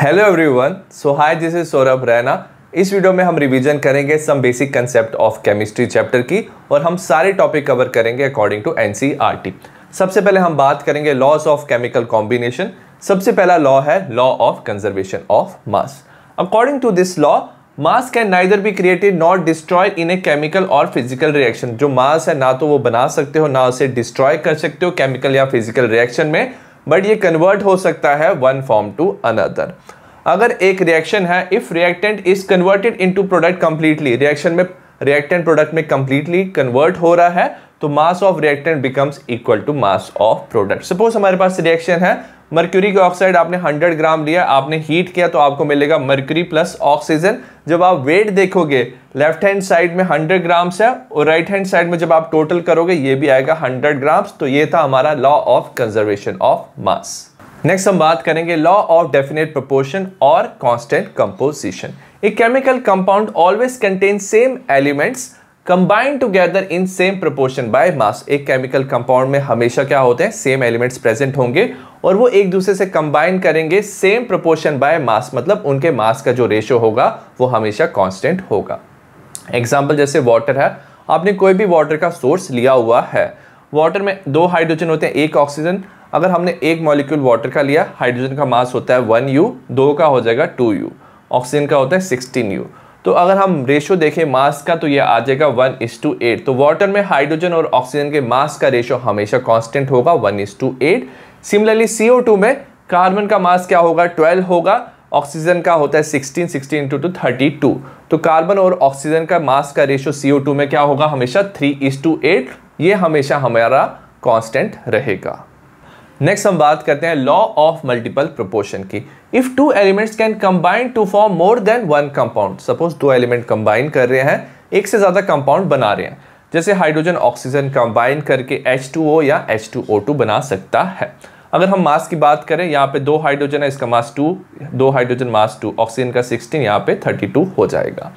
hello everyone so hi this is Saurabh Raina इस video में हम रिवीजन करेंगे some basic concept of chemistry chapter की और हम सारे टॉपिक कवर करेंगे अकॉर्डिंग टू एनसीईआरटी सबसे पहले हम बात करेंगे लॉज ऑफ केमिकल कॉम्बिनेशन सबसे पहला लॉ है law of conservation of mass according to this law mass can neither be created not destroy in a chemical और फिजिकल रिएक्शन जो मास है ना तो वो बना सकते हो ना उसे डिस्ट्रॉय कर सकते हो केमिकल या फिजिकल रिएक्शन में बट ये कन्वर्ट हो सकता है वन फॉर्म टू अनदर अगर एक रिएक्शन है if reactant is converted into product completely reaction में रिएक्टेंट प्रोडक्ट में कंप्लीटली कन्वर्ट हो रहा है तो mass of reactant becomes equal to mass of product suppose हमारे पास रिएक्शन है मर्क्यूरी का ऑक्साइड आपने 100 ग्राम लिया आपने हीट किया तो आपको मिलेगा मर्क्यूरी प्लस ऑक्सीजन जब आप वेट देखोगे लेफ्ट हैंड साइड में 100 ग्राम्स है और राइट हैंड साइड में जब आप टोटल करोगे ये भी आएगा 100 ग्राम्स तो ये था हमारा law of conservation of mass next हम बात करेंगे लॉ ऑफ डेफिनेट प्रपोर्शन और constant composition a chemical compound always contain same elements combined together in same proportion by mass एक केमिकल कंपाउंड में हमेशा क्या होते हैं सेम एलिमेंट्स प्रेजेंट होंगे और वो एक दूसरे से कंबाइन करेंगे सेम प्रोपोर्शन बाय मास मतलब उनके मास का जो रेशो होगा वो हमेशा कांस्टेंट होगा एग्जांपल जैसे वाटर है आपने कोई भी वाटर का सोर्स लिया हुआ है वाटर में दो हाइड्रोजन होते हैं एक ऑक्सीजन अगर हमने एक मॉलिक्यूल वाटर का लिया हाइड्रोजन का मास होता है वन यू दो का हो जाएगा टू यू ऑक्सीजन का होता है सिक्सटीन यू तो अगर हम रेशो देखें मास का तो ये आ जाएगा वन इस टू एट तो वाटर में हाइड्रोजन और ऑक्सीजन के मास का रेशो हमेशा कांस्टेंट होगा one is to eight similarly two में कार्बन का मास क्या होगा ट्वेल्व होगा ऑक्सीजन का होता है sixteen sixteen into two thirty two तो कार्बन और ऑक्सीजन का मास का रेशो टू में क्या होगा हमेशा थ्री इस टू एट ये हमेशा हमारा कॉन्स्टेंट रहेगा नेक्स्ट हम बात करते हैं लॉ ऑफ मल्टीपल प्रोपोर्शन की if two elements can combine to form more than one compound suppose दो एलिमेंट कंबाइन कर रहे हैं एक से ज़्यादा कंपाउंड बना रहे हैं जैसे हाइड्रोजन ऑक्सीजन कंबाइन करके H2O या H2O2 बना सकता है अगर हम मास की बात करें यहाँ पे दो हाइड्रोजन है इसका मास टू दो हाइड्रोजन मास टू ऑक्सीजन का सिक्सटीन यहाँ पे थर्टी हो जाएगा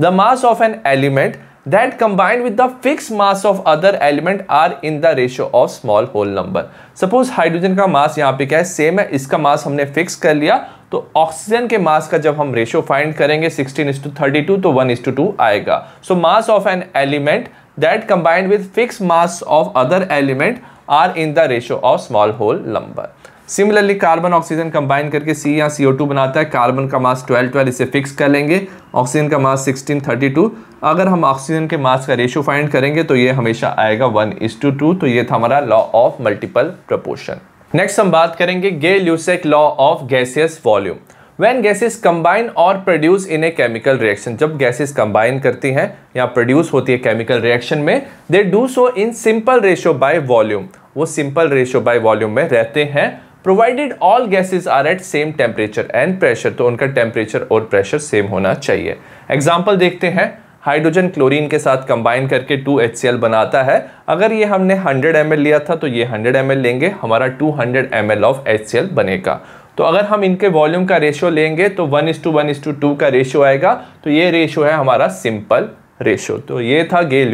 the mass of an element that combined with the fixed mass of other element are in the ratio of small whole number suppose hydrogen का mass यहाँ पे क्या है सेम है इसका मास हमने फिक्स कर लिया तो ऑक्सीजन के मास का जब हम रेशो फाइंड करेंगे सिक्सटीन इस टू थर्टी तो वन इस टू टू आएगा so mass of an element that combined with fix mass of other element are in the ratio of small whole number similarly carbon oxygen combine करके C या सी बनाता है carbon का मास 12 12 इसे fix कर लेंगे oxygen का मास 16 32 अगर हम ऑक्सीजन के मास का रेशियो फाइंड करेंगे तो ये हमेशा आएगा वन इज टू टू तो ये था हमारा law of multiple proportion next हम बात करेंगे Gay Lussac law of gaseous volume when gases combine और produce in a chemical reaction जब गैसेज कंबाइन करती हैं या प्रोड्यूस होती है केमिकल रिएक्शन में they do so in simple ratio by volume वो सिंपल रेशियो बाय वॉल्यूम में रहते हैं provided all gases are at same temperature and pressure तो उनका टेम्परेचर और प्रेशर सेम होना चाहिए एग्जाम्पल देखते हैं हाइड्रोजन क्लोरीन के साथ कंबाइन करके 2HCl बनाता है अगर ये हमने 100 ml लिया था तो ये 100 ml लेंगे हमारा 200 ml ऑफ HCl बनेगा तो अगर हम इनके वॉल्यूम का रेशियो लेंगे तो one is to one is to two का रेशियो आएगा तो ये रेशियो है हमारा सिंपल रेशियो तो ये था गे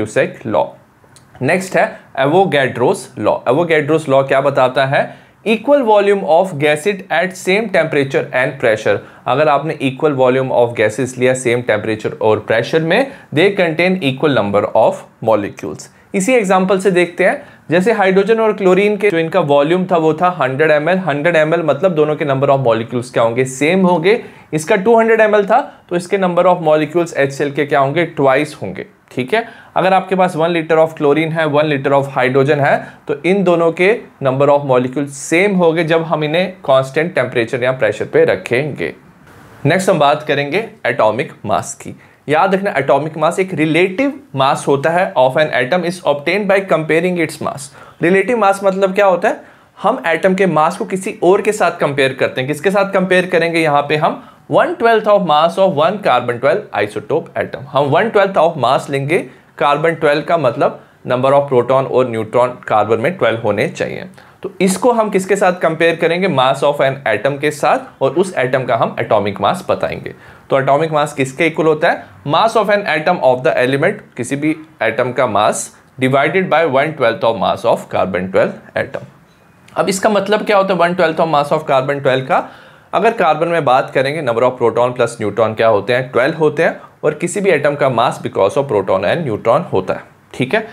लॉ नेक्स्ट है एवोगैड्रोस लॉ एवोगैड्रोस लॉ क्या बताता है equal volume of gases at same temperature and pressure अगर आपने इक्वल वॉल्यूम ऑफ गैसेस लिया सेम टेम्परेचर और प्रेशर में they contain equal number of molecules इसी एग्जाम्पल से देखते हैं जैसे हाइड्रोजन और क्लोरीन के जो इनका वॉल्यूम था वो था 100 M L hundred M L मतलब दोनों के नंबर ऑफ मॉलिक्यूल्स क्या होंगे सेम होंगे इसका 200 एम एल था तो इसके नंबर ऑफ मॉलिक्यूल्स एच के क्या होंगे ट्वाइस होंगे ठीक है अगर आपके पास वन लीटर ऑफ क्लोरीन है वन लीटर ऑफ हाइड्रोजन है तो इन दोनों के नंबर ऑफ मॉलिक्यूल सेम हो गए जब हम इन्हें कांस्टेंट टेम्परेचर या प्रेशर पे रखेंगे नेक्स्ट हम बात करेंगे एटॉमिक मास की याद रखना एटॉमिक मास एक रिलेटिव मास होता है of an atom is obtain by comparing its mass relative mass मतलब क्या होता है हम एटम के मास को किसी और के साथ कंपेयर करते हैं किसके साथ कंपेयर करेंगे यहाँ पे हम one twelfth of mass of one carbon twelve isotope atom हम वन ट्वेल्थ ऑफ मास लेंगे कार्बन ट्वेल्व का मतलब नंबर ऑफ प्रोटॉन और न्यूट्रॉन कार्बन में ट्वेल्व होने चाहिए तो इसको हम किसके साथ कंपेयर करेंगे मास ऑफ एन एटम के साथ और उस एटम का हम एटॉमिक मास बताएंगे तो एटॉमिक मास किसके इक्वल होता है mass of an atom of the element किसी भी एटम का mass divided by one twelfth of mass of carbon twelve atom अब इसका मतलब क्या होता है one twelfth of mass of carbon twelve का अगर कार्बन में बात करेंगे number of proton plus neutron क्या होते हैं ट्वेल्व होते हैं और किसी भी एटम का mass because of proton and neutron होता है ठीक है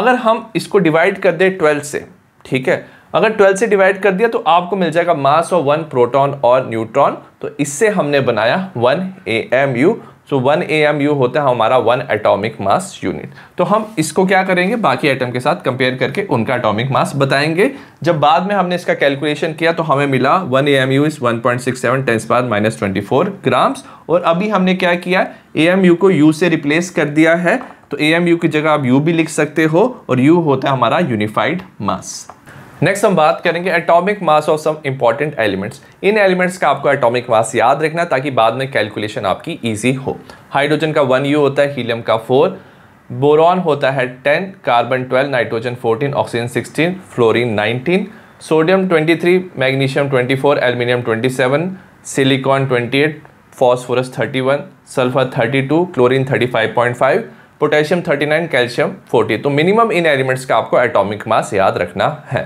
अगर हम इसको डिवाइड कर दें ट्वेल्व से ठीक है अगर ट्वेल्थ से डिवाइड कर दिया तो आपको मिल जाएगा मास ऑफ वन प्रोटॉन और न्यूट्रॉन तो इससे हमने बनाया one A M U so one A M U होता है हमारा वन एटॉमिक मास यूनिट तो हम इसको क्या करेंगे बाकी एटम के साथ कंपेयर करके उनका एटॉमिक मास बताएंगे जब बाद में हमने इसका कैलकुलेशन किया तो हमें मिला one A M U is one point six seven tens बाद माइनस ट्वेंटी फोर ग्राम्स और अभी हमने क्या किया ए एम यू को यू से रिप्लेस कर दिया है तो ए एम यू की जगह आप यू भी लिख सकते हो और यू होता है हमारा यूनिफाइड मास नेक्स्ट हम बात करेंगे atomic mass of some important elements इन एलिमेंट्स का आपको एटॉमिक मास याद रखना ताकि बाद में कैलकुलेशन आपकी इजी हो हाइड्रोजन का वन यू होता है हीलियम का फोर बोरॉन होता है ten carbon twelve nitrogen fourteen oxygen sixteen fluorine nineteen sodium twenty three magnesium twenty four aluminium twenty seven silicon twenty eight phosphorus thirty one sulphur thirty two chlorine thirty five point five potassium thirty nine calcium forty तो minimum इन elements का आपको atomic mass याद रखना है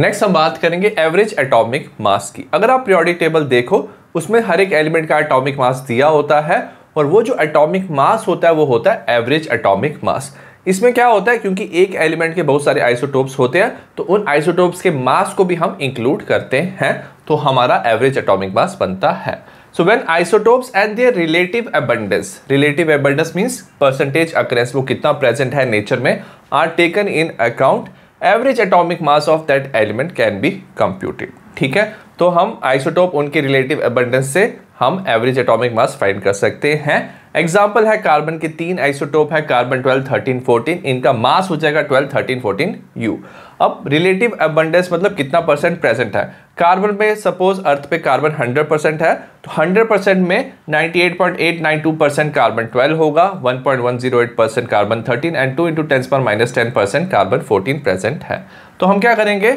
next हम बात करेंगे एवरेज एटॉमिक मास की अगर आप प्रियोडिक टेबल देखो उसमें हर एक एलिमेंट का एटॉमिक मास दिया होता है और वो जो एटॉमिक मास होता है वो होता है एवरेज एटॉमिक मास इसमें क्या होता है क्योंकि एक एलिमेंट के बहुत सारे आइसोटोप्स होते हैं तो उन आइसोटोप्स के मास को भी हम इंक्लूड करते हैं तो हमारा एवरेज एटॉमिक मास बनता है so when isotopes and their relative abundance relative abundance means percentage occurrence वो कितना प्रेजेंट है नेचर में are taken in account average atomic mass of that element can be computed ठीक है तो हम आइसोटोप उनके रिलेटिव एबंडेंस से हम एवरेज एटॉमिक मास फाइंड कर सकते हैं एग्जाम्पल है कार्बन के तीन आइसोटोप है कार्बन 12, 13, 14 इनका मास हो जाएगा 12, 13, 14 यू अब रिलेटिव एबंडेंस मतलब कितना परसेंट प्रेजेंट है कार्बन पे सपोज अर्थ पे कार्बन 100 परसेंट है तो 100 परसेंट में 98.892 परसेंट कार्बन 12 होगा 1.108 percent carbon 13 and 2 into tens पर minus ten percent carbon 14 present है तो हम क्या करेंगे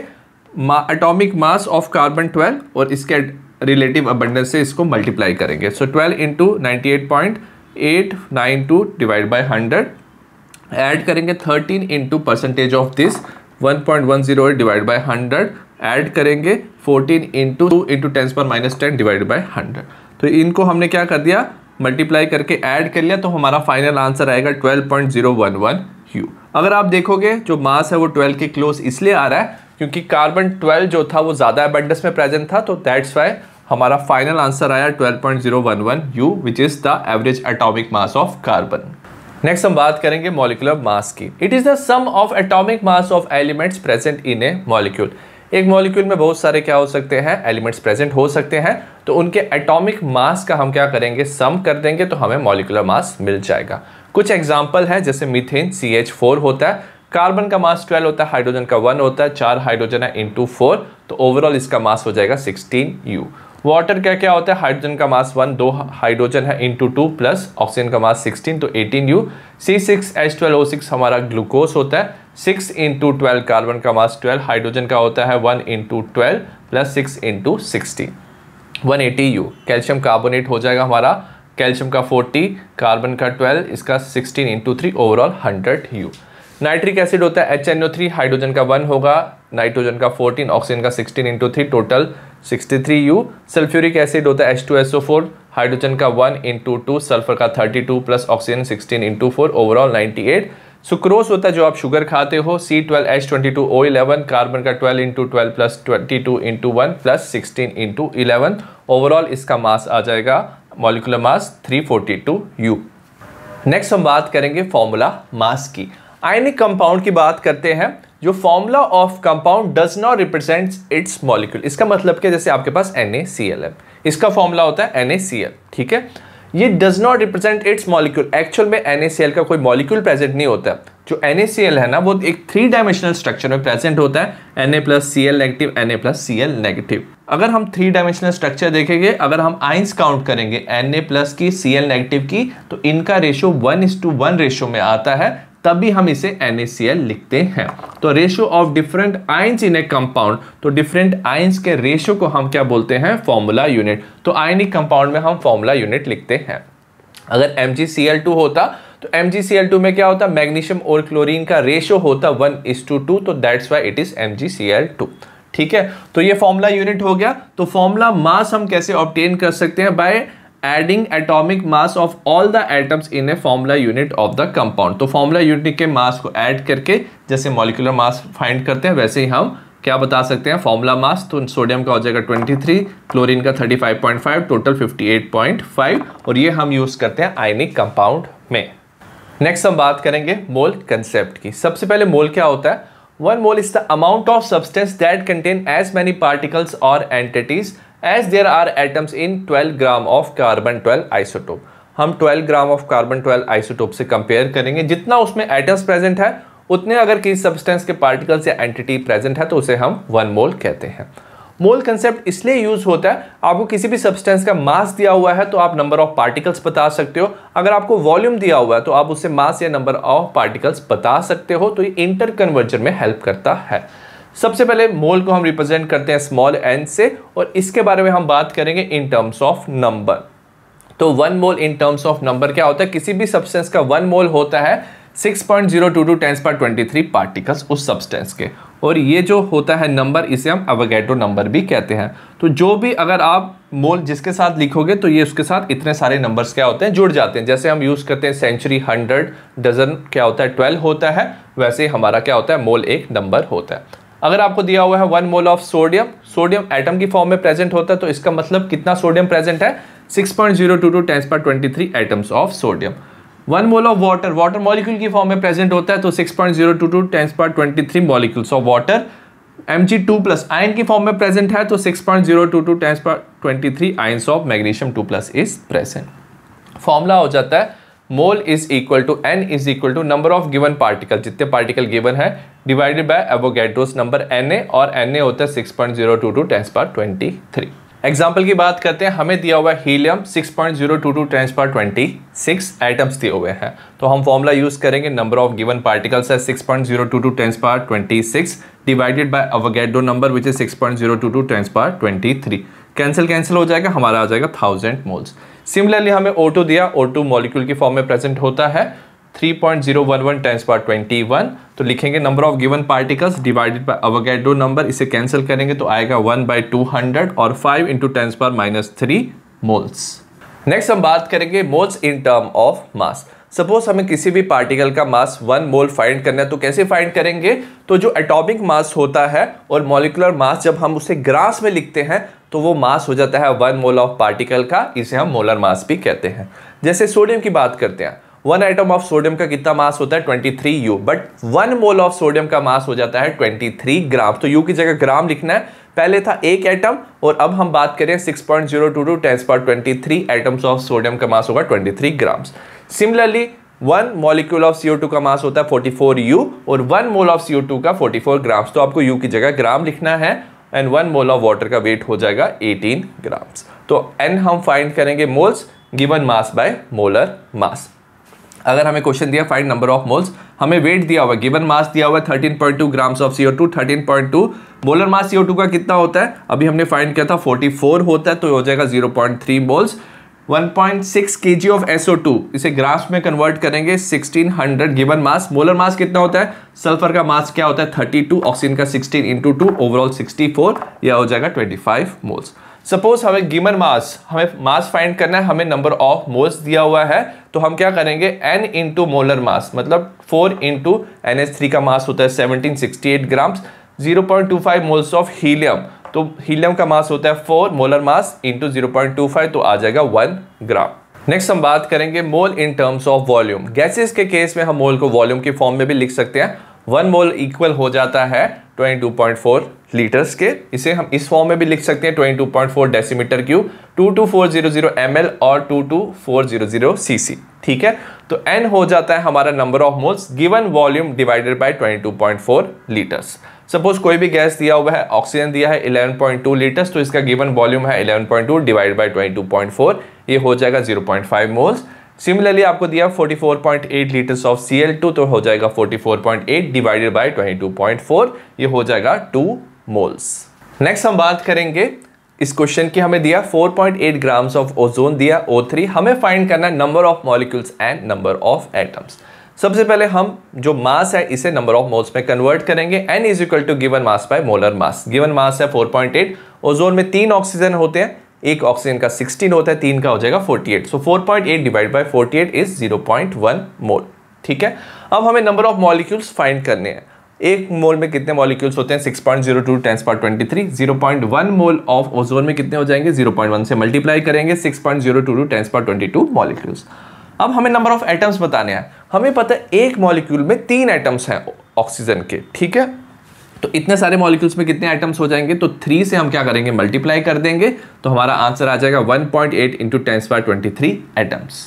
एटॉमिक मास ऑफ कार्बन 12 और इसके रिलेटिव अबंडेंस से इसको मल्टीप्लाई करेंगे so twelve into divide by hundred add करेंगे 13 into percentage of this 1.108 divide by 100 add करेंगे fourteen into two into tens पर minus ten divide by hundred तो इनको हमने क्या कर दिया मल्टीप्लाई करके ऐड कर लिया तो हमारा फाइनल आंसर आएगा twelve point zero one one U अगर आप देखोगे जो मास है वो ट्वेल्व के क्लोज इसलिए आ रहा है क्योंकि कार्बन ट्वेल्व जो था वो ज़्यादा एबंडस में प्रेजेंट था तो दैट्स वाई हमारा फाइनल आंसर आया twelve point zero one one U which is the average atomic mass of carbon next हम बात करेंगे मॉलिकुलर मास की it is the sum of atomic mass of elements present in a molecule एक molecule में बहुत सारे क्या हो सकते हैं एलिमेंट्स प्रेजेंट हो सकते हैं तो उनके एटॉमिक मास का हम क्या करेंगे सम कर देंगे तो हमें मॉलिकुलर मास मिल जाएगा कुछ एग्जाम्पल है जैसे मीथेन सी एच फोर होता है कार्बन का मास 12 होता है हाइड्रोजन का 1 होता है चार हाइड्रोजन है इंटू फोर तो ओवरऑल इसका मास हो जाएगा 16 यू वाटर क्या क्या होता है हाइड्रोजन का मास वन दो हाइड्रोजन है इंटू टू प्लस ऑक्सीजन का मास सिक्सटीन तो eighteen U C six H twelve O six हमारा ग्लूकोज होता है सिक्स इंटू ट्वेल्व कार्बन का मास ट्वेल्व हाइड्रोजन का होता है one into twelve plus six into sixteen one eighty U calcium carbonate हो जाएगा हमारा कैल्शियम का फोर्टी कार्बन का ट्वेल्व इसका sixteen into three overall hundred U nitric acid होता है H N O three hydrogen का वन होगा नाइट्रोजन का फोर्टीन ऑक्सीजन का sixteen into three total 63U sulphuric acid होता है H2SO4 हाइड्रोजन का 1 इंटू टू सल्फर का 32 plus oxygen 16 into four overall 98 sucrose होता है जो आप शुगर खाते हो C twelve H twenty two O eleven carbon का twelve into twelve plus twenty two into one plus sixteen into eleven overall इसका mass आ जाएगा मॉलिकुलर मास 342 यू नेक्स्ट हम बात करेंगे फॉर्मूला मास की आयनिक कंपाउंड की बात करते हैं जो formula of compound does not represent its molecule इसका मतलब क्या जैसे आपके पास एन है इसका फॉर्मूला होता है एन ठीक है ये does not represent its molecule actual में एन का कोई मॉलिक्यूल प्रेजेंट नहीं होता जो एन है ना वो एक थ्री डायमेंशनल स्ट्रक्चर में प्रेजेंट होता है A plus C L negative A plus C L negative अगर हम थ्री डायमेंशनल स्ट्रक्चर देखेंगे अगर हम आइंस काउंट करेंगे ए प्लस की सी एल नेगेटिव की तो इनका ratio one is to one ratio में आता है तभी हम इसे NaCl लिखते हैं तो ratio of different ions in a compound तो डिफरेंट आइंस के रेशियो को हम क्या बोलते हैं फॉर्मूला यूनिट तो आयनिक कंपाउंड में हम फॉर्मूला यूनिट लिखते हैं अगर MgCl2 होता तो MgCl2 में क्या होता मैग्नीशियम और क्लोरीन का रेशियो होता वन इज टू टू तो that's why it is M ठीक है तो ये फॉर्मूला यूनिट हो गया तो फॉर्मूला मास हम कैसे ऑप्टेन कर सकते हैं by adding atomic mass of all the atoms in a formula unit of the compound तो फॉर्मूला यूनिट के मास को ऐड करके जैसे मॉलिकुलर मास फाइंड करते हैं वैसे ही हम क्या बता सकते हैं फॉर्मूला मास तो सोडियम का हो जाएगा 23 क्लोरीन का 35.5 टोटल 58.5 और ये हम यूज़ करते हैं आयनिक कंपाउंड में नेक्स्ट हम बात करेंगे मोल कंसेप्ट की सबसे पहले मोल क्या होता है one mole is the amount of substance that contain as many particles और entities as there are atoms in 12 gram of carbon 12 isotope हम 12 ग्राम ऑफ कार्बन 12 आइसोटोप से कंपेयर करेंगे जितना उसमें एटम्स प्रेजेंट है उतने अगर किसी सब्सटेंस के पार्टिकल्स या एंटिटी प्रेजेंट है तो उसे हम वन मोल कहते हैं मोल कंसेप्ट इसलिए यूज होता है आपको किसी भी सब्सटेंस का मास दिया हुआ है तो आप नंबर ऑफ पार्टिकल्स बता सकते हो अगर आपको वॉल्यूम दिया हुआ है तो आप उससे मास या नंबर ऑफ पार्टिकल्स बता सकते हो तो ये इंटर कन्वर्जन में हेल्प करता है सबसे पहले मोल को हम रिप्रेजेंट करते हैं स्मॉल एन से और इसके बारे में हम बात करेंगे इन टर्म्स ऑफ नंबर तो one mole in terms of number क्या होता है किसी भी सब्सटेंस का वन मोल होता है 6.022 टेंस पर थ्री पार्टिकल्स उस सब्सटेंस के और ये जो होता है नंबर इसे हम अवगैटो नंबर भी कहते हैं तो जो भी अगर आप मोल जिसके साथ लिखोगे तो ये उसके साथ इतने सारे नंबर्स क्या होते हैं जुड़ जाते हैं जैसे हम यूज़ करते हैं सेंचुरी हंड्रेड डजन क्या होता है ट्वेल्व होता है वैसे हमारा क्या होता है मोल एक नंबर होता है अगर आपको दिया हुआ है one mole of sodium sodium atom की फॉर्म में प्रेजेंट होता है तो इसका मतलब कितना सोडियम प्रेजेंट है 6.022 point zero two two tens पर twenty three atoms of sodium one mole of water water molecule की फॉर्म में प्रेजेंट होता है तो 6.022 point zero two two tens पर twenty three molecules of water M G two plus ion की form में present है तो 6.022 point zero two two tens पर twenty three ions of magnesium two plus is present formula हो जाता है mole is equal to N is equal to number of given particle जितने particle given है divided by Avogadro's number N A और N A होता है six point zero two two tens पर twenty three example की बात करते हैं हमें दिया हुआ है हीलियम 6.022 टेंस पर सिक्स एटम्स दिए हुए हैं तो हम फॉर्मूला यूज करेंगे नंबर ऑफ गिवन पार्टिकल्स है 6.022 टेंस पर six divided by Avogadro number which is 6.022 tens पर थ्री कैंसिल कैंसिल हो जाएगा हमारा आ जाएगा थाउजेंड मोल्स सिमिलरली हमें O2 दिया O2 टू मॉलिक्यूल की फॉर्म में प्रेजेंट होता है 3.011 point zero one one tens power twenty one तो लिखेंगे number of given particles divided by Avogadro number इसे कैंसिल करेंगे तो आएगा वन बाई टू हंड्रेड और five into tens power minus three moles next हम बात करेंगे moles in term of mass suppose हमें किसी भी पार्टिकल का मास वन मोल फाइंड करना है तो कैसे फाइंड करेंगे तो जो एटॉमिक मास होता है और मॉलिकुलर मास जब हम उसे ग्रास में लिखते हैं तो वो मास हो जाता है वन मोल ऑफ पार्टिकल का इसे हम मोलर मास भी कहते हैं जैसे सोडियम की बात करते हैं वन आइटम ऑफ सोडियम का कितना मास होता है twenty three u but one mole of sodium का मास हो जाता है ट्वेंटी थ्री ग्राम तो यू की जगह ग्राम लिखना है पहले था एक एटम और अब हम बात करें six point zero two two tens point twenty three atoms of sodium का मास होगा twenty three grams similarly one molecule of CO two का मास होता है फोर्टी फोर यू और one mole of CO two का forty four grams तो आपको u की जगह ग्राम लिखना है and one mole of water का वेट हो जाएगा 18 ग्राम्स तो एन हम फाइंड करेंगे moles given mass by molar mass अगर हमें क्वेश्चन दिया फाइंड नंबर ऑफ मोल्स हमें वेट दिया हुआ गिवन मास दिया हुआ thirteen point two grams of point two molar mass CO two का कितना होता है अभी हमने फाइंड किया था 44 होता है तो हो जाएगा 0.3 मोल्स 1.6 kg ऑफ SO2 इसे ग्राफ में कन्वर्ट करेंगे 1600 गिवन मास मोलर मास कितना होता है सल्फर का मास क्या होता है 32 ऑक्सीजन का 16 इंटू टू ओवरऑल 64 यह हो जाएगा 25 मोल्स सपोज हमें गिवन मास हमें मास फाइंड करना है हमें नंबर ऑफ मोल्स दिया हुआ है तो हम क्या करेंगे n इंटू मोलर मास मतलब 4 इंटू एन का मास होता है 1768 ग्राम्स 0.25 मोल्स ऑफ हीलियम तो हीलियम का मास होता है four molar mass into zero point two five तो आ जाएगा वन ग्राम नेक्स्ट हम बात करेंगे mole in terms of volume gases के केस में हम मोल को वॉल्यूम की फॉर्म में भी लिख सकते हैं वन मोल इक्वल हो जाता है 22.4 लीटर्स के इसे हम इस फॉर्म में भी लिख सकते हैं 22.4 डेसीमीटर क्यूब 22400 ml और 22400 cc ठीक है तो n हो जाता है हमारा number of moles given volume divided by 22.4 litres suppose कोई भी गैस दिया हुआ है ऑक्सीजन दिया है 11.2 पॉइंट लीटर्स तो इसका गिवन वॉल्यूम है 11.2 point two divide by twenty ये हो जाएगा 0.5 पॉइंट मोल्स सिमिलरली आपको दिया 44.8 लीटर्स ऑफ Cl2 तो हो जाएगा 44.8 पॉइंट डिवाइडेड बाई ट्वेंटी ये हो जाएगा 2 मोल्स नेक्स्ट हम बात करेंगे इस क्वेश्चन की हमें दिया 4.8 ग्राम्स ऑफ ओजोन दिया O3 हमें फाइंड करना है number of molecules and number of atoms सबसे पहले हम जो मास है इसे नंबर ऑफ मोल्स में कन्वर्ट करेंगे n is equal to given mass by molar mass given mass है 4.8 पॉइंट ओजोन में तीन ऑक्सीजन होते हैं एक ऑक्सीजन का 16 होता है तीन का हो जाएगा 48 eight so so 4.8 divide by 48 is 0.1 mole ठीक है अब हमें नंबर ऑफ मॉलिक्यूल्स फाइंड करने हैं एक मोल में कितने मॉलिक्यूल्स होते हैं 6.02 पॉइंट जीरो टू टेंस पर twenty three zero point one mole of ozone में कितने हो जाएंगे 0.1 से मल्टीप्लाई करेंगे 6.02 point zero two two tens पर ट्वेंटी टू मॉलिक्यूल्स अब हमें नंबर ऑफ एटम्स बताने हैं हमें पता है एक मॉलिक्यूल में तीन एटम्स हैं ऑक्सीजन के ठीक है तो इतने सारे मॉलिक्यूल्स में कितने आइटम्स हो जाएंगे तो थ्री से हम क्या करेंगे मल्टीप्लाई कर देंगे तो हमारा आंसर आ जाएगा 1.8 पॉइंट एट इंटू टेंस बार ट्वेंटी एटम्स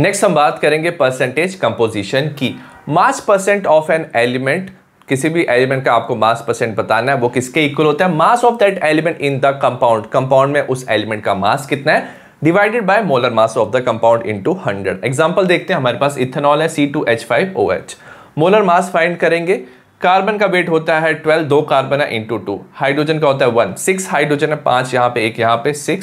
नेक्स्ट हम बात करेंगे परसेंटेज कंपोजिशन की mass percent of an element किसी भी एलिमेंट का आपको मास परसेंट बताना है वो किसके इक्वल होता है mass of that element in the compound compound में उस एलिमेंट का मास कितना है divided by molar mass of the compound into 100 example देखते हैं हमारे पास इथेनॉल है C2H5OH मोलर मास फाइंड करेंगे कार्बन का वेट होता है 12 दो कार्बन है इनटू 2 हाइड्रोजन का होता है 1 6 हाइड्रोजन है 5 यहां पे एक यहां पे 6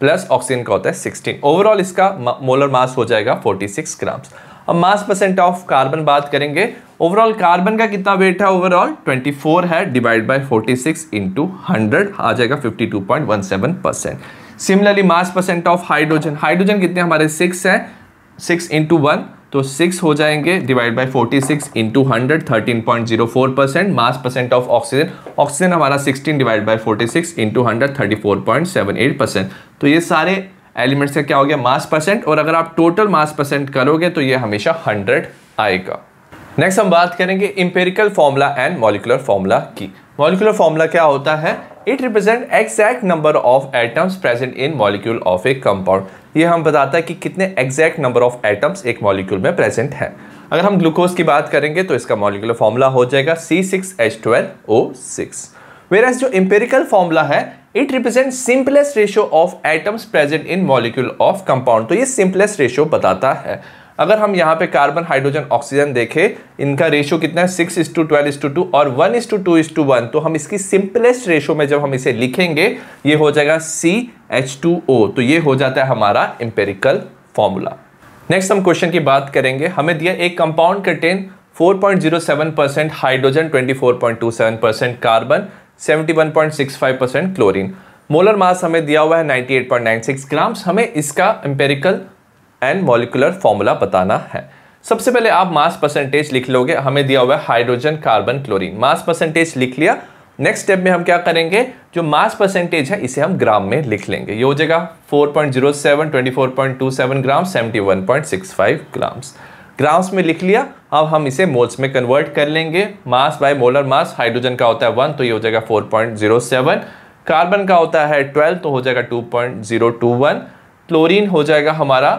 प्लस ऑक्सीजन का होता है 16 ओवरऑल इसका मोलर मास हो जाएगा 46 सिक्स ग्राम्स अब मास परसेंट ऑफ कार्बन बात करेंगे ओवरऑल कार्बन का कितना वेट है ओवरऑल 24 है डिवाइड बाय 46 सिक्स इंटू आ जाएगा 52.17 percent similarly mass percent of hydrogen hydrogen कितने हमारे सिक्स है सिक्स इंटू वन तो सिक्स हो जाएंगे divide by forty six into hundred thirteen point zero four percent mass percent of oxygen oxygen हमारा sixteen divide by forty six into hundred thirty four point seven eight percent तो ये सारे elements का क्या हो गया मास परसेंट और अगर आप टोटल मास परसेंट करोगे तो ये हमेशा हंड्रेड आएगा नेक्स्ट हम बात करेंगे empirical formula and molecular formula की मॉलिकुलर फॉर्मूला क्या होता है it represent exact number of atoms present in molecule of a compound ये हम बताता है कि कितने एग्जैक्ट नंबर ऑफ एटम्स एक मॉलिक्यूल में प्रेजेंट है अगर हम ग्लूकोज की बात करेंगे तो इसका मॉलिकुलर फॉर्मूला हो जाएगा C six H twelve O six जो एम्पेरिकल फॉर्मूला है it represent simplest ratio of atoms present in molecule of compound तो ये सिंपलेस्ट रेशियो बताता है अगर हम यहाँ पे कार्बन हाइड्रोजन ऑक्सीजन देखें इनका रेशियो कितना है six is to twelve is to two और one is to two two to to one हम इसकी सिंपलेस्ट रेशियो में जब हम इसे लिखेंगे ये हो जाएगा सी एच टू ओ तो ये हो जाता है हमारा एम्पेरिकल फॉर्मूला नेक्स्ट हम क्वेश्चन की बात करेंगे हमें दिया एक compound contain 4.07 percent hydrogen 24.27 percent carbon 71.65 percent chlorine molar mass हमें दिया हुआ है 98.96 ग्राम्स हमें इसका एम्पेरिकल एंड मॉलिकुलर फॉर्मूला बताना है सबसे पहले आप मास परसेंटेज लिख लोगे हमें दिया हुआ है hydrogen carbon chlorine mass percentage लिख लिया नेक्स्ट स्टेप में हम क्या करेंगे जो मास परसेंटेज है इसे हम ग्राम में लिख लेंगे ये हो जाएगा 4.07 24.27 ग्राम 71.65 ग्राम्स ग्राम्स में लिख लिया अब हम इसे मोल्स में कन्वर्ट कर लेंगे mass by molar mass hydrogen का होता है वन तो ये हो जाएगा 4.07 कार्बन का होता है ट्वेल्व तो हो जाएगा 2.021 क्लोरीन हो जाएगा हमारा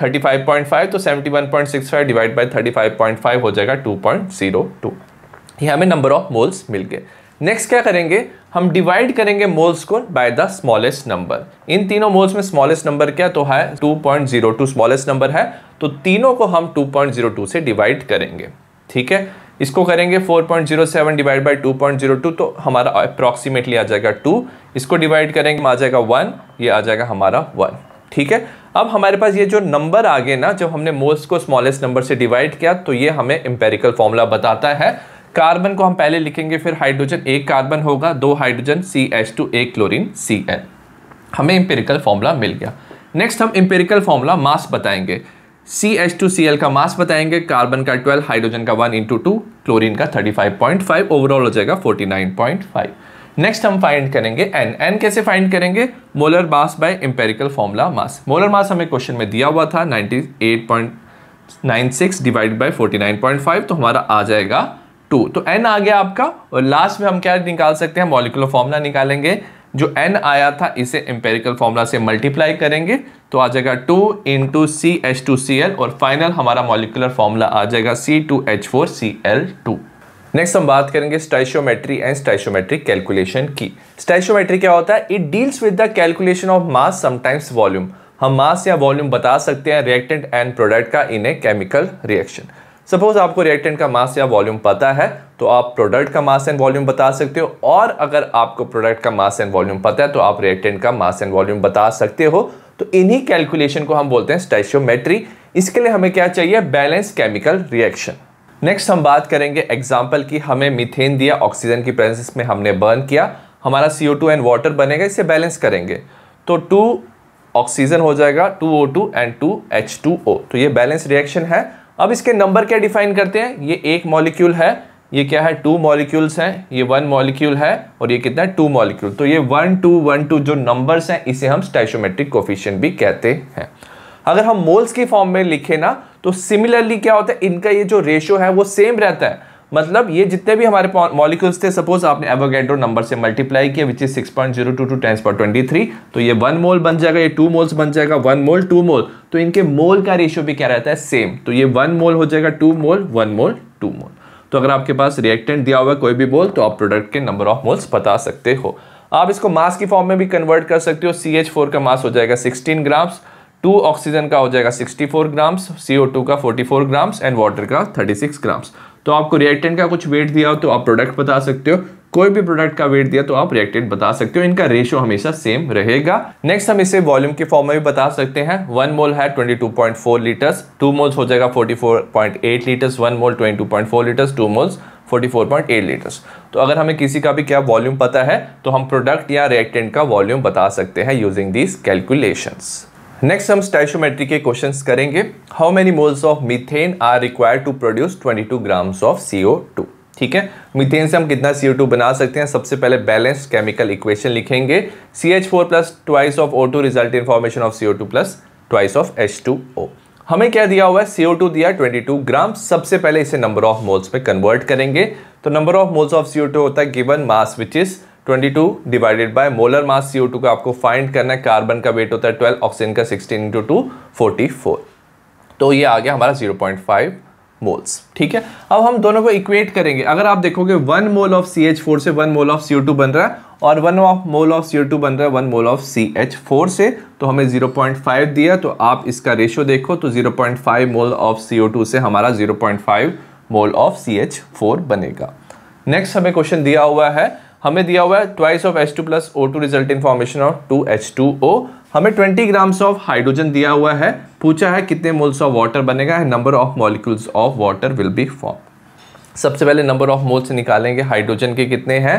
35.5 तो 71.65 डिवाइड बाय 35.5 हो जाएगा 2.02 ये हमें नंबर ऑफ मोल्स मिल गए नेक्स्ट क्या करेंगे हम डिवाइड करेंगे मोल्स को by the smallest number in तीनों मोल्स में स्मॉलेस्ट नंबर क्या तो है 2.02 स्मॉलेस्ट नंबर है तो तीनों को हम 2.02 से डिवाइड करेंगे ठीक है इसको करेंगे 4.07 डिवाइड बाय 2.02 तो हमारा अप्रॉक्सीमेटली आ जाएगा 2 इसको डिवाइड करेंगे आ जाएगा 1 ये आ जाएगा हमारा 1 ठीक है अब हमारे पास ये जो नंबर आ गए ना जब हमने मोल्स को स्मॉलेस्ट नंबर से डिवाइड किया तो ये हमें इंपेरिकल फॉर्मूला बताता है कार्बन को हम पहले लिखेंगे फिर हाइड्रोजन एक कार्बन होगा दो हाइड्रोजन सी एच टू एक क्लोरिन सी एन हमें इंपेरिकल फॉर्मूला मिल गया नेक्स्ट हम इंपेरिकल फॉर्मूला मास बताएंगे C H two C L का मास बताएंगे कार्बन का ट्वेल्व हाइड्रोजन का वन इंटू टू क्लोरिन का thirty five point five overall हो जाएगा forty nine point five next हम फाइंड करेंगे एन एन कैसे फाइंड करेंगे molar mass by empirical formula mass molar mass हमें क्वेश्चन में दिया हुआ था 98.96 डिवाइड बाय 49.5 तो हमारा आ जाएगा टू तो एन आ गया आपका और लास्ट में हम क्या निकाल सकते हैं मॉलिकुलर फॉर्मूला निकालेंगे जो एन आया था इसे एम्पेरिकल फॉर्मूला से मल्टीप्लाई करेंगे तो आ जाएगा two two C H two C L और फाइनल हमारा मॉलिकुलर फॉर्मूला आ जाएगा C two H four C L two next हम बात करेंगे स्टाइशोमेट्री एंड स्टाइशोमेट्रिक कैलकुलेशन की स्टाइशोमेट्री क्या होता है it deals with the calculation of mass sometimes volume हम मास या वॉल्यूम बता सकते हैं रिएक्टेंट एंड प्रोडक्ट का in a chemical reaction suppose आपको रिएक्टेंट का मास या वॉल्यूम पता है तो आप प्रोडक्ट का मास एंड वॉल्यूम बता सकते हो और अगर आपको प्रोडक्ट का मास एंड वॉल्यूम पता है तो आप रिएक्टेंट का मास एंड वॉल्यूम बता सकते हो तो इन्हीं कैलकुलेशन को हम बोलते हैं स्टाइशोमेट्री इसके लिए हमें क्या चाहिए बैलेंस केमिकल रिएक्शन नेक्स्ट हम बात करेंगे एग्जाम्पल की हमें मिथेन दिया ऑक्सीजन की प्रेजेंस में हमने बर्न किया हमारा C O two and water बनेगा इसे बैलेंस करेंगे तो टू ऑक्सीजन हो जाएगा two O two and two H two O तो ये बैलेंस रिएक्शन है अब इसके नंबर क्या डिफाइन करते हैं ये एक मॉलिक्यूल है ये क्या है टू मॉलिक्यूल्स हैं ये वन मॉलिक्यूल है और ये कितना है टू मॉलिक्यूल तो ये वन टू वन टू जो नंबर्स हैं इसे हम स्टैशोमेट्रिक कोफिशियंट भी कहते हैं अगर हम मोल्स की फॉर्म में लिखे ना तो सिमिलरली क्या होता है इनका ये जो रेशियो है वो सेम रहता है मतलब ये जितने भी हमारे मॉलिक्यूल्स थे सपोज आपने एवोगेड्रो नंबर से मल्टीप्लाई किया which is six point zero two two tens पर ट्वेंटी थ्री तो ये वन मोल बन जाएगा ये टू मोल्स बन जाएगा वन मोल टू मोल तो इनके मोल का रेशियो भी क्या रहता है सेम तो ये वन मोल हो जाएगा two mole one mole two mole तो अगर आपके पास रिएक्टेंट दिया हुआ है कोई भी मोल तो आप प्रोडक्ट के नंबर ऑफ मोल्स बता सकते हो आप इसको मास की फॉर्म में भी कन्वर्ट कर सकते हो सी एच फोर का मास हो जाएगा सिक्सटीन ग्राम्स टू ऑक्सीजन का हो जाएगा 64 ग्राम्स CO2 का 44 ग्राम्स एंड वाटर का 36 ग्राम्स तो आपको रिएक्टेंट का कुछ वेट दिया हो तो आप प्रोडक्ट बता सकते हो कोई भी प्रोडक्ट का वेट दिया तो आप रिएक्टेंट बता सकते हो इनका रेशियो हमेशा सेम रहेगा नेक्स्ट हम इसे वॉल्यूम के फॉर्म में भी बता सकते हैं वन मोल है 22.4 लीटर्स टू मोल्स हो जाएगा 44.8 litres one mole 22.4 litres two moles 44.8 litres तो अगर हमें किसी का भी क्या वॉल्यूम पता है तो हम प्रोडक्ट या रिएक्टेंट का वॉल्यूम बता सकते हैं यूजिंग दीज कैलकुलेशंस नेक्स्ट हम स्टैशोमेट्री के क्वेश्चन करेंगे how many moles of methane are required to produce 22 grams of CO2 ठीक है मिथेन से हम कितना CO2 बना सकते हैं सबसे पहले बैलेंस केमिकल इक्वेशन लिखेंगे C H four plus twice of O two result in formation of O two plus twice of H two O हमें क्या दिया हुआ है CO2 दिया 22 ग्राम सबसे पहले इसे नंबर ऑफ मोल्स में कन्वर्ट करेंगे तो number of moles of CO2 होता है given mass which is 22 divided by molar mass C two का आपको फाइंड करना है कार्बन का वेट होता है 12 ऑक्सीजन का 16 इंटू टू फोर्टी तो ये आ गया हमारा 0.5 मोल्स ठीक है अब हम दोनों को इक्वेट करेंगे अगर आप देखोगे one mole of C H four से one mole of C two बन रहा है और one of mole of C two बन रहा है one mole of C H four से तो हमें जीरो पॉइंट फाइव दिया तो आप इसका रेशियो देखो तो zero point five mole of C two से हमारा zero point five mole of C H four बनेगा नेक्स्ट हमें क्वेश्चन दिया हुआ है हमें दिया हुआ है twice of H two plus O two result in formation of two H two O हमें ट्वेंटी ग्राम्स ऑफ हाइड्रोजन दिया हुआ है पूछा है कितने मोल्स ऑफ वाटर बनेगा number of molecules of water will be form सबसे पहले नंबर ऑफ मोल्स निकालेंगे हाइड्रोजन के कितने हैं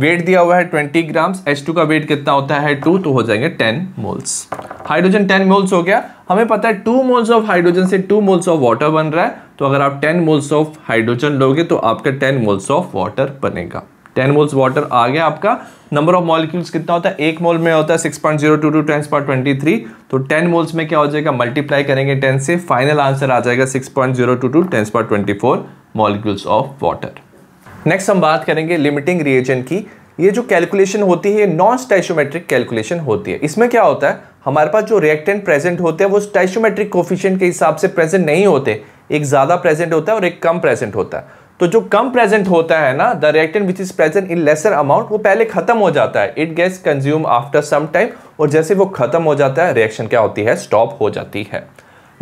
वेट दिया हुआ है ट्वेंटी ग्राम्स एच टू का वेट कितना होता है टू तो हो जाएंगे ten moles hydrogen ten moles हो गया हमें पता है टू मोल्स ऑफ हाइड्रोजन से टू मोल्स ऑफ वाटर बन रहा है तो अगर आप टेन मोल्स ऑफ हाइड्रोजन लोगे तो आपका टेन मोल्स ऑफ वाटर बनेगा टेन मोल्स वाटर आ गया आपका नंबर ऑफ मॉलिक्यूल्स कितना होता है एक मोल में होता है six point zero two two times point twenty three तो टेन मोल्स में क्या हो जाएगा मल्टीप्लाई करेंगे टेन से फाइनल आंसर आ जाएगा six point zero two two tens point twenty four molecules of water next हम बात करेंगे लिमिटिंग रिएजन की ये जो कैलकुलेशन होती है नॉन स्टैशोमेट्रिक कैलकुलेशन होती है इसमें क्या होता है हमारे पास जो रिएक्टेंट प्रेजेंट होते हैं वो स्टैशोमेट्रिक कोफिशियंट के हिसाब से प्रेजेंट नहीं होते एक ज़्यादा प्रेजेंट होता है और एक कम प्रेजेंट होता है तो जो कम प्रेजेंट होता है ना the reactant which is present in lesser amount वो पहले खत्म हो जाता है it gets consume after some time और जैसे वो खत्म हो जाता है रिएक्शन क्या होती है स्टॉप हो जाती है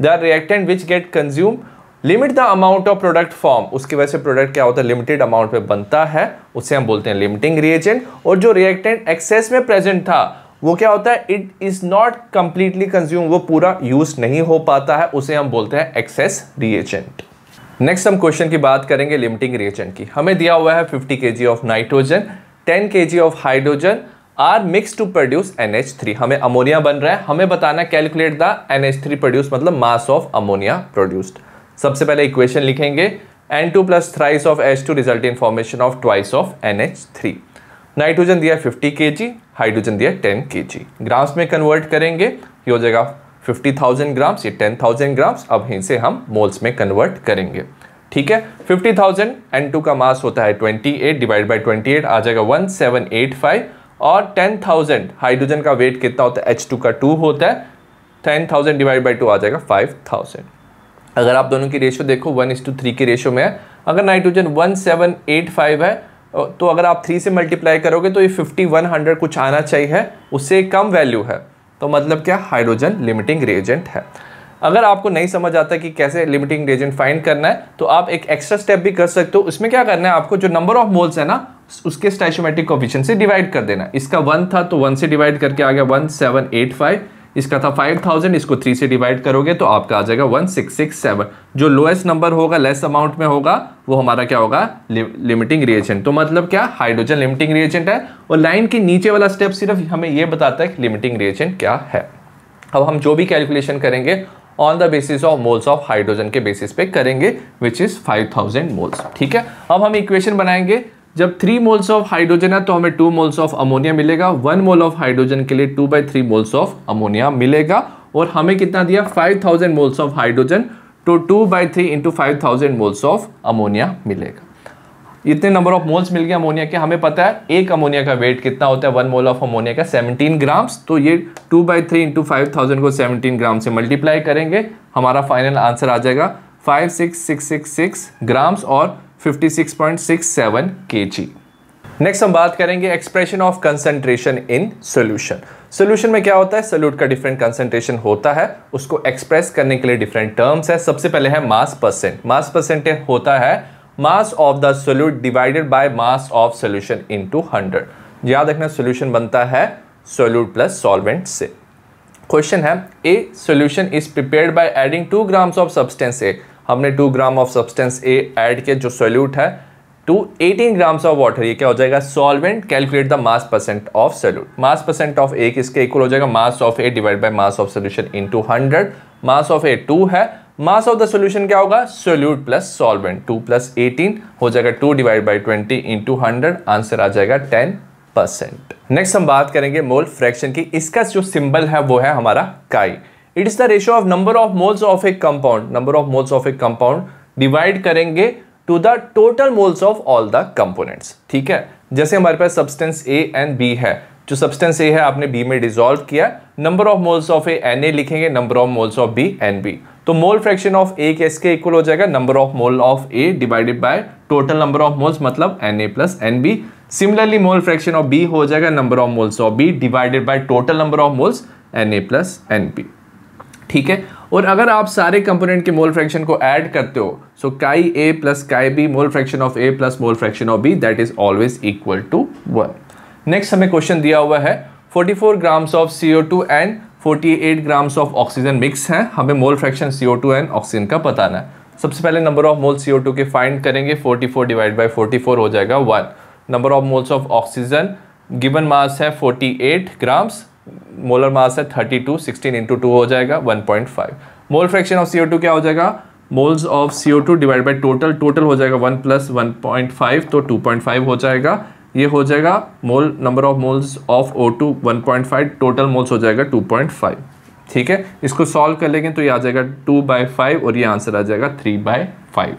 the reactant which get consume limit the amount of product form उसकी वजह से प्रोडक्ट क्या होता है लिमिटेड अमाउंट में बनता है उसे हम बोलते हैं लिमिटिंग रिएजेंट और जो रिएक्टेंट एक्सेस में प्रेजेंट था वो क्या होता है it is not completely consume वो पूरा यूज नहीं हो पाता है उसे हम बोलते हैं एक्सेस रिएजेंट नेक्स्ट हम क्वेश्चन की बात करेंगे लिमिटिंग रिएजेंट की हमें दिया हुआ है fifty k of nitrogen ten k of hydrogen are mix to produce three हमें अमोनिया बन रहा है हमें बताना कैलकुलेट द थ्री प्रोड्यूस मतलब मास ऑफ अमोनिया प्रोड्यूस्ड सबसे पहले इक्वेशन लिखेंगे N two plus thrice of H two result in formation of twice of N H three nitrogen दिया फिफ्टी के जी हाइड्रोजन दिया टेन के जी grams में convert करेंगे ये हो जाएगा फिफ्टी थाउजेंड ग्राम्स ये थाउजेंड ग्राम्स अब यहीं हम मोल्स में कन्वर्ट करेंगे ठीक है फिफ्टी थाउजेंड एन टू का मास होता है twenty eight divide by twenty eight आ जाएगा वन सेवन एट फाइव और टेन थाउजेंड हाइड्रोजन का वेट कितना होता है एच टू का टू होता है ten thousand divide by two आ जाएगा फाइव थाउजेंड अगर आप दोनों की रेशियो देखो वन इस टू थ्री की रेशियो में है अगर nitrogen one seven eight five है तो अगर आप थ्री से मल्टीप्लाई करोगे तो ये फिफ्टी वन हंड्रेड कुछ आना चाहिए उससे कम वैल्यू है तो मतलब क्या हाइड्रोजन लिमिटिंग रिएजेंट है अगर आपको नहीं समझ आता कि कैसे लिमिटिंग रिएजेंट फाइंड करना है तो आप एक एक्स्ट्रा स्टेप भी कर सकते हो उसमें क्या करना है आपको जो नंबर ऑफ मोल्स है ना उसके स्टैशोमेटिक कोफिशियन से डिवाइड कर देना इसका वन था तो वन से डिवाइड करके आ गया वन सेवन एट फाइव इसका था 5000 इसको 3 से डिवाइड करोगे तो आपका आ जाएगा 1667 जो लोएस्ट नंबर होगा लेस अमाउंट में होगा वो हमारा क्या होगा लि, लिमिटिंग रिएजेंट तो मतलब क्या हाइड्रोजन लिमिटिंग रिएजेंट है और लाइन के नीचे वाला स्टेप सिर्फ हमें ये बताता है लिमिटिंग रिएजेंट क्या है अब हम जो भी कैलकुलेशन करेंगे on the basis of moles of hydrogen के बेसिस पे करेंगे विच इज़ 5000 मोल्स ठीक है अब हम इक्वेशन बनाएंगे जब थ्री मोल्स ऑफ हाइड्रोजन है तो हमें टू मोल्स ऑफ अमोनिया मिलेगा वन मोल ऑफ हाइड्रोजन के लिए two by three moles of ammonia मिलेगा और हमें कितना दिया five thousand moles of hydrogen two two by three into five thousand moles of ammonia मिलेगा इतने नंबर ऑफ मोल्स मिल गया अमोनिया के हमें पता है एक अमोनिया का वेट कितना होता है वन मोल ऑफ अमोनिया का सेवनटीन ग्राम्स तो ये two by three into five thousand को सेवनटीन ग्राम से मल्टीप्लाई करेंगे हमारा फाइनल आंसर आ जाएगा five six six six six grams और 56.67 kg नेक्स्ट हम बात करेंगे expression of concentration in solution solution में क्या होता है सोल्यूट का डिफरेंट कंसंट्रेशन होता है उसको एक्सप्रेस करने के लिए डिफरेंट टर्म्स है सबसे पहले है मास परसेंट मास परसेंट होता है mass of the solute divided by mass of solution into 100 याद रखना सोल्यूशन बनता है सोल्यूट प्लस सॉल्वेंट से क्वेश्चन है a solution is prepare by adding two grams of substance A हमने two gram of substance A add किया जो solute है टू 18 ग्राम्स ऑफ वाटर ये क्या हो जाएगा solvent calculate the mass percent of solute mass percent of A किसके equal हो जाएगा mass of A divide by mass of solution into 100 mass of A 2 है मास ऑफ द सॉल्यूशन क्या होगा सोल्यूट प्लस सॉल्वेंट 2 प्लस 18 हो जाएगा 2 divide by 20 into hundred answer आ जाएगा 10 परसेंट नेक्स्ट हम बात करेंगे मोल फ्रैक्शन की इसका जो सिंबल है वो है हमारा chi it is the ratio of number of moles of a compound number of moles of a compound divide करेंगे to the total moles of all the components ठीक है जैसे हमारे पास सब्सटेंस ए एंड बी है जो substance ए है आपने बी में डिजोल्व किया number of moles of A N A लिखेंगे number of moles of B N B तो मोल फ्रैक्शन ऑफ ए के इसके इक्वल हो जाएगा number of mole of A divided by total number of moles मतलब N A plus N B similarly mole fraction of B हो जाएगा number of moles of B divided by total number of moles N A plus N B ठीक है और अगर आप सारे component के मोल फ्रैक्शन को ऐड करते हो so chi A plus chi B mole fraction of A plus mole fraction of B that is always equal to one next हमें क्वेश्चन दिया हुआ है 44 grams of C O two and 48 grams of oxygen mix हैं हमें mole fraction C O two and oxygen का बताना है सबसे पहले number of mole C O two के फाइंड करेंगे 44 डिवाइड बाई फोर हो जाएगा one number of moles of oxygen given mass है 48 ग्राम्स मोलर मास है thirty two sixteen into two हो जाएगा one point five mole fraction of C O two क्या हो जाएगा moles of C O two divide by total total हो जाएगा one plus one तो फाइव हो जाएगा ये हो जाएगा mole number of moles of O two one point five total moles हो जाएगा टू पॉइंट फाइव ठीक है इसको सॉल्व कर लेंगे तो ये आ जाएगा टू बाई फाइव और ये आंसर आ जाएगा थ्री बाई फाइव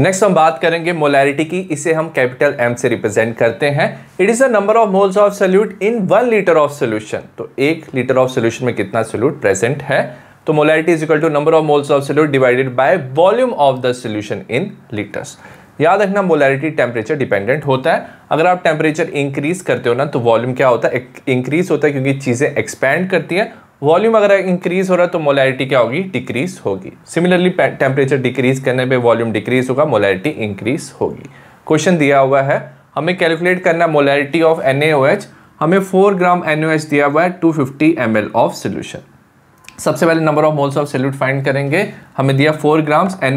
नेक्स्ट हम बात करेंगे मोलैरिटी की इसे हम कैपिटल एम से रिप्रेजेंट करते हैं it is the number of moles of solute in one litre of solution तो एक लीटर ऑफ सोल्यूशन में कितना सोल्यूट प्रेजेंट है तो molarity is equal to number of moles of solute divided by volume of the solution in litres याद रखना molarity temperature dependent होता है अगर आप टेम्परेचर इंक्रीज करते हो ना तो वॉल्यूम क्या होता है इंक्रीज होता है क्योंकि चीज़ें एक्सपैंड करती हैं वॉल्यूम अगर इंक्रीज हो रहा है तो मोलैरिटी क्या होगी डिक्रीज होगी सिमिलरली टेम्परेचर डिक्रीज करने पे वॉल्यूम डिक्रीज होगा मोलैरिटी इंक्रीज होगी क्वेश्चन दिया हुआ है हमें कैलकुलेट करना मोलैरिटी ऑफ एन हमें 4 ग्राम एन दिया हुआ है 250 फिफ्टी एम ऑफ सोल्यूशन सबसे पहले number of moles of solute find करेंगे हमें दिया 4 ग्राम्स एन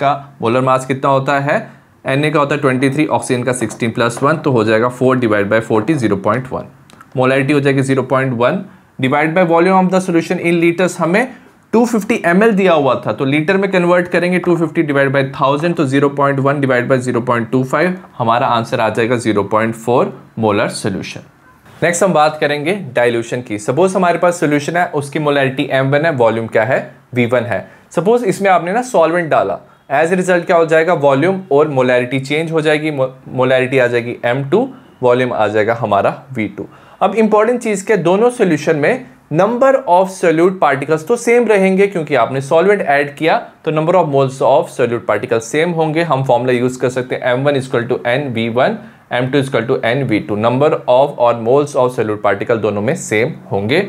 का मोलर मास कितना होता है एन का होता है 23 ऑक्सीजन का 16 प्लस वन तो हो जाएगा 4 divide by forty zero point one molarity हो जाएगी 0.1 divide by volume of the solution in litres हमें 250 फिफ्टी दिया हुआ था तो लीटर में कन्वर्ट करेंगे 250 फिफ्टी डिवाइड बाई थाउजेंड तो 0.1 point one divide by zero हमारा आंसर आ जाएगा 0.4 पॉइंट मोलर सोल्यूशन नेक्स्ट हम बात करेंगे डाइल्यूशन की सपोज हमारे पास सोल्यूशन है उसकी मोलरिटी M1 है वॉल्यूम क्या है V1 है सपोज इसमें आपने ना सॉल्वेंट डाला एज ए रिजल्ट क्या हो जाएगा वॉल्यूम और मोलैरिटी चेंज हो जाएगी मोलैरिटी आ जाएगी एम वॉल्यूम आ जाएगा हमारा वी अब इंपॉर्टेंट चीज़ के दोनों सोल्यूशन में नंबर ऑफ सोल्यूट पार्टिकल्स तो सेम रहेंगे क्योंकि आपने सॉल्वेंट ऐड किया तो number of moles of solute particle same होंगे हम फॉर्मुला यूज कर सकते हैं M one is equal to N V one M two is equal to N V two number of और मोल्स ऑफ सोल्यूट पार्टिकल दोनों में सेम होंगे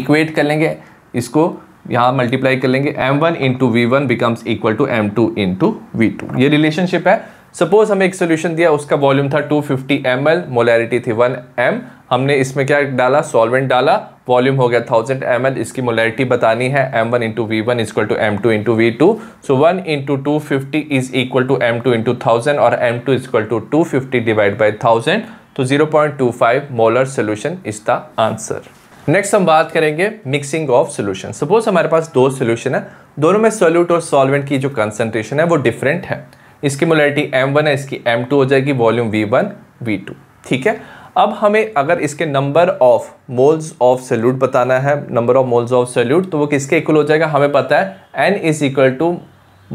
इक्वेट कर लेंगे इसको यहाँ मल्टीप्लाई कर लेंगे M one into V one becomes equal to M two into V two ये रिलेशनशिप है सपोज हमें एक सोल्यूशन दिया उसका वॉल्यूम था 250 फिफ्टी एम एल मोलैरिटी थी 1 एम हमने इसमें क्या डाला सॉल्वेंट डाला वॉल्यूम हो गया 1000 एम एल इसकी मोलैरिटी बतानी है M one into V one is equal to M two into V two so one into two fifty is equal to M two into thousand और M two is equal to two fifty divide by thousand तो zero point two five molar solution is the answer next हम बात करेंगे mixing of solution suppose हमारे पास दो solution है दोनों में सोल्यूट और सॉल्वेंट की जो कंसनट्रेशन है वो डिफरेंट है इसकी मोलरिटी एम वन है इसकी एम टू हो जाएगी volume V one V two ठीक है अब हमें अगर इसके number of moles of solute बताना है number of moles of solute तो वो किसके इक्वल हो जाएगा हमें पता है N is equal to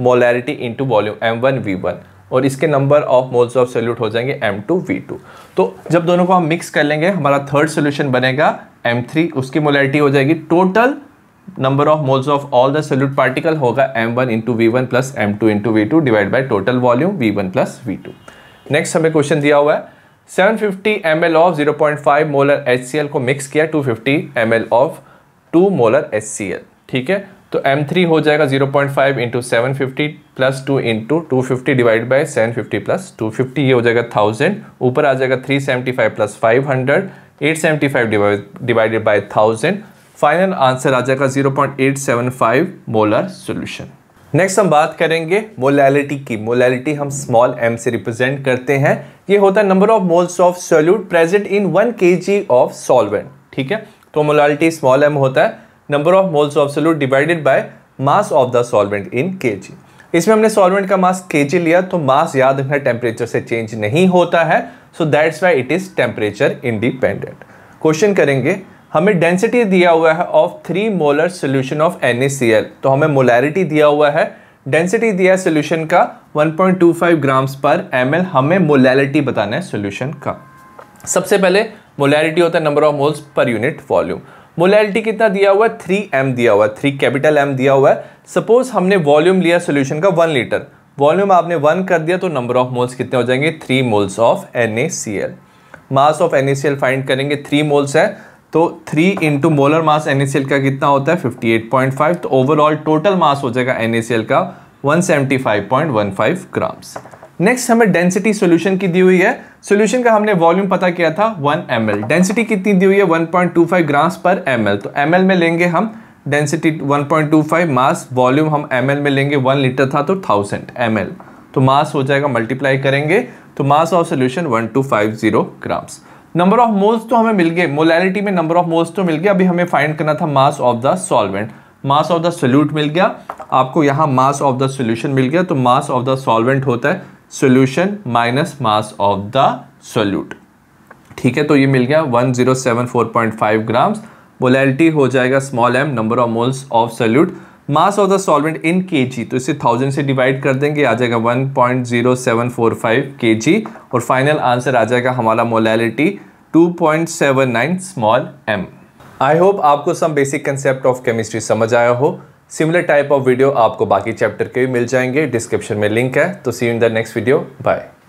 molarity to volume M one V one और इसके number of moles of solute हो जाएंगे एम टू वी टू तो जब दोनों को हम मिक्स कर लेंगे हमारा थर्ड सोल्यूशन बनेगा एम थ्री उसकी मोलैरिटी हो जाएगी total number of moles of all the solute particle होगा M one into V one plus M two into V two divide by total volume V one plus V two next हमें question दिया हुआ है 750 fifty M L of zero point five molar H C L को mix किया 250 fifty M L of to molar H C L ठीक है तो M three हो जाएगा zero point five into seven fifty plus two into two fifty divide by seven fifty plus two fifty ये हो जाएगा थाउजेंड ऊपर आ जाएगा three seventy five plus five hundred eight seventy five divided by thousand final answer आ जाएगा 0.875 molar solution next हम बात करेंगे मोलैलिटी की मोलैलिटी हम स्मॉल एम से रिप्रेजेंट करते हैं ये होता है number of moles of solute present in one k of solvent ठीक है तो मोलैलिटी स्मॉल एम होता है number of moles of solute divided by mass of the solvent in k इसमें हमने सॉल्वेंट का मास के लिया तो मास याद रखना टेम्परेचर से चेंज नहीं होता है so that's why it is temperature independent question करेंगे हमें डेंसिटी दिया हुआ है of three molar solution of N तो हमें मोलैरिटी दिया हुआ है डेंसिटी दिया है सोल्यूशन का 1.25 ग्राम्स पर एम हमें मोलैरिटी बताना है सोल्यूशन का सबसे पहले मोलैरिटी होता है number of moles per unit volume molarity कितना दिया हुआ है थ्री एम दिया हुआ है थ्री कैपिटल एम दिया हुआ है सपोज हमने वॉल्यूम लिया सोल्यूशन का वन लीटर वॉल्यूम आपने वन कर दिया तो नंबर ऑफ मोल्स कितने हो जाएंगे three moles of N mass of N find करेंगे थ्री मोल्स है तो three into molar mass N का कितना होता है 58.5 तो ओवरऑल टोटल मास हो जाएगा एन का 175.15 ग्राम्स नेक्स्ट हमें डेंसिटी सॉल्यूशन की दी हुई है सॉल्यूशन का हमने वॉल्यूम पता किया था 1 एम डेंसिटी कितनी दी हुई है 1.25 ग्राम्स पर एम तो एम में लेंगे हम डेंसिटी 1.25 मास वॉल्यूम हम एम में लेंगे वन लीटर था तो थाउजेंड एम तो मास हो जाएगा मल्टीप्लाई करेंगे तो mass of solution one grams number of moles तो हमें मिल गए मोलैलिटी में नंबर ऑफ मोल्स तो मिल गए अभी हमें फाइंड करना था mass of the solvent mass of the solute मिल गया आपको यहाँ मास ऑफ द सोल्यूशन मिल गया तो मास ऑफ द सॉल्वेंट होता है solution minus mass of the solute ठीक है तो ये मिल गया 1074.5 ग्राम्स मोलैलिटी हो जाएगा small M number of moles of solute mass of the solvent in g तो इसे थाउजेंड से डिवाइड कर देंगे आ जाएगा 1.0745 जी और फाइनल आंसर आ जाएगा हमारा molality 2.79 small M I hope आपको some basic concept of chemistry समझ आया हो सिमिलर टाइप ऑफ वीडियो आपको बाकी चैप्टर के भी मिल जाएंगे डिस्क्रिप्शन में लिंक है तो see in the next video bye